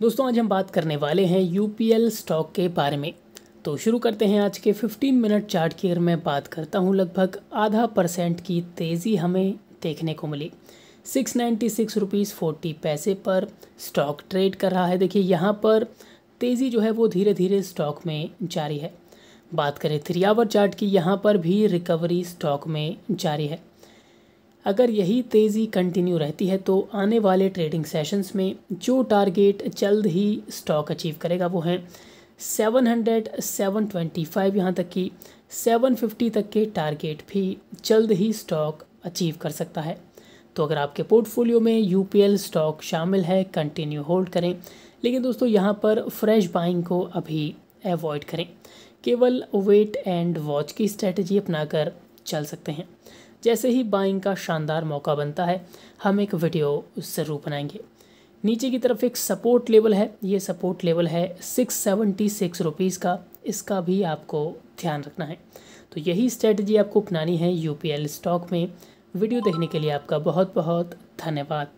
दोस्तों आज हम बात करने वाले हैं यूपीएल स्टॉक के बारे में तो शुरू करते हैं आज के 15 मिनट चार्ट की अगर मैं बात करता हूं लगभग आधा परसेंट की तेज़ी हमें देखने को मिली six ninety six rupees forty पैसे पर स्टॉक ट्रेड कर रहा है देखिए यहाँ पर तेज़ी जो है वो धीरे धीरे स्टॉक में जारी है बात करें थ्री आवर चार्ट की यहाँ पर भी रिकवरी स्टॉक में जारी है अगर यही तेज़ी कंटिन्यू रहती है तो आने वाले ट्रेडिंग सेशंस में जो टारगेट जल्द ही स्टॉक अचीव करेगा वो है 700, 725 यहाँ तक कि 750 तक के टारगेट भी जल्द ही स्टॉक अचीव कर सकता है तो अगर आपके पोर्टफोलियो में यू स्टॉक शामिल है कंटिन्यू होल्ड करें लेकिन दोस्तों यहाँ पर फ्रेश बाइंग को अभी अवॉइड करें केवल वेट एंड वॉच की स्ट्रैटेजी अपनाकर चल सकते हैं जैसे ही बाइंग का शानदार मौका बनता है हम एक वीडियो ज़रूर बनाएंगे नीचे की तरफ एक सपोर्ट लेवल है ये सपोर्ट लेवल है सिक्स सेवेंटी सिक्स रुपीज़ का इसका भी आपको ध्यान रखना है तो यही स्ट्रेटजी आपको अपनानी है यू स्टॉक में वीडियो देखने के लिए आपका बहुत बहुत धन्यवाद